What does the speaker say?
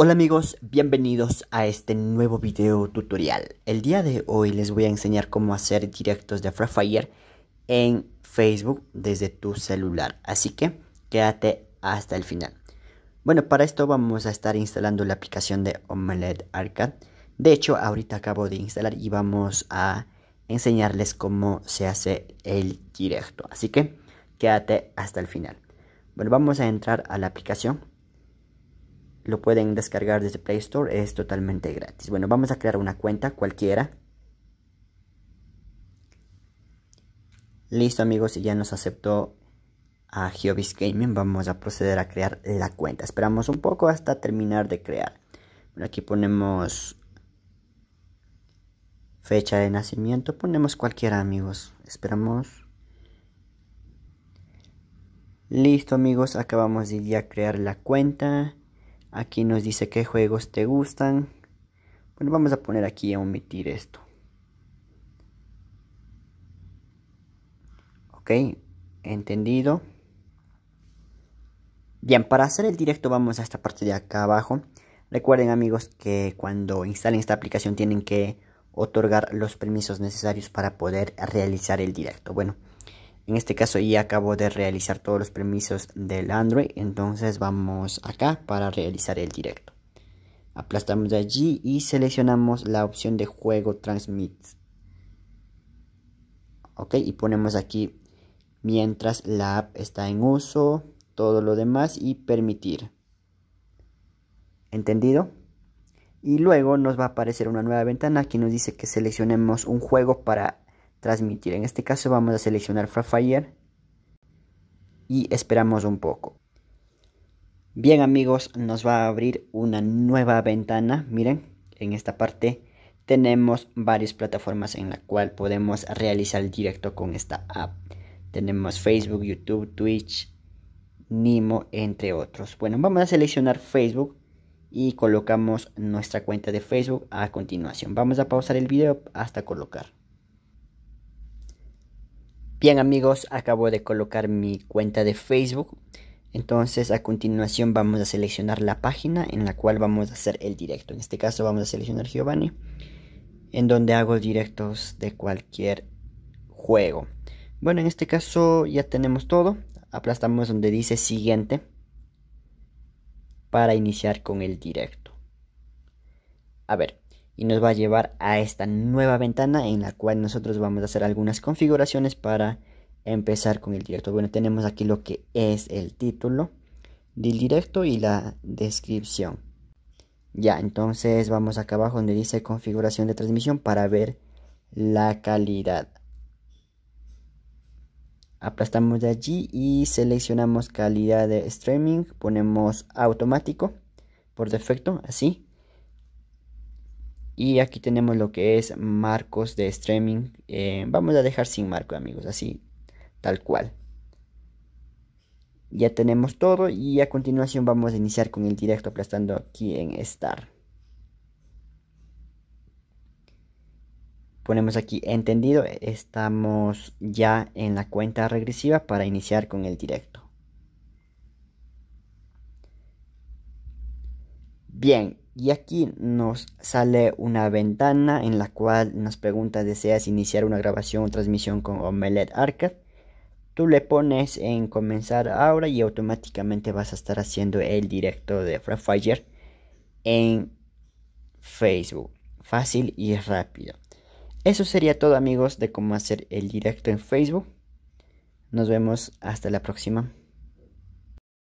Hola amigos, bienvenidos a este nuevo video tutorial. El día de hoy les voy a enseñar cómo hacer directos de Free Fire en Facebook desde tu celular. Así que quédate hasta el final. Bueno, para esto vamos a estar instalando la aplicación de Omelette Arcade. De hecho, ahorita acabo de instalar y vamos a enseñarles cómo se hace el directo. Así que quédate hasta el final. Bueno, vamos a entrar a la aplicación lo pueden descargar desde Play Store, es totalmente gratis. Bueno, vamos a crear una cuenta cualquiera. Listo amigos, y ya nos aceptó a Geobis Gaming, vamos a proceder a crear la cuenta. Esperamos un poco hasta terminar de crear. aquí ponemos fecha de nacimiento, ponemos cualquiera amigos, esperamos. Listo amigos, acabamos de ya crear la cuenta. Aquí nos dice qué juegos te gustan. Bueno, vamos a poner aquí a omitir esto. Ok, entendido. Bien, para hacer el directo vamos a esta parte de acá abajo. Recuerden amigos que cuando instalen esta aplicación tienen que otorgar los permisos necesarios para poder realizar el directo. Bueno, en este caso ya acabo de realizar todos los permisos del Android, entonces vamos acá para realizar el directo. Aplastamos de allí y seleccionamos la opción de juego transmit. Ok, y ponemos aquí mientras la app está en uso, todo lo demás y permitir. ¿Entendido? Y luego nos va a aparecer una nueva ventana que nos dice que seleccionemos un juego para transmitir. En este caso vamos a seleccionar Fire y esperamos un poco. Bien amigos, nos va a abrir una nueva ventana. Miren, en esta parte tenemos varias plataformas en la cual podemos realizar directo con esta app. Tenemos Facebook, YouTube, Twitch, Nimo, entre otros. Bueno, vamos a seleccionar Facebook y colocamos nuestra cuenta de Facebook a continuación. Vamos a pausar el video hasta colocar. Bien amigos, acabo de colocar mi cuenta de Facebook. Entonces a continuación vamos a seleccionar la página en la cual vamos a hacer el directo. En este caso vamos a seleccionar Giovanni, en donde hago directos de cualquier juego. Bueno, en este caso ya tenemos todo. Aplastamos donde dice siguiente para iniciar con el directo. A ver, y nos va a llevar a esta nueva ventana en la cual nosotros vamos a hacer algunas configuraciones para empezar con el directo. Bueno, tenemos aquí lo que es el título del directo y la descripción. Ya, entonces vamos acá abajo donde dice configuración de transmisión para ver la calidad. Aplastamos de allí y seleccionamos calidad de streaming, ponemos automático por defecto, así y aquí tenemos lo que es marcos de streaming. Eh, vamos a dejar sin marco, amigos, así, tal cual. Ya tenemos todo y a continuación vamos a iniciar con el directo aplastando aquí en Start. Ponemos aquí entendido, estamos ya en la cuenta regresiva para iniciar con el directo. Bien, y aquí nos sale una ventana en la cual nos pregunta ¿deseas iniciar una grabación o transmisión con Omelette Arcade? Tú le pones en comenzar ahora y automáticamente vas a estar haciendo el directo de Free Fire en Facebook. Fácil y rápido. Eso sería todo amigos de cómo hacer el directo en Facebook. Nos vemos hasta la próxima.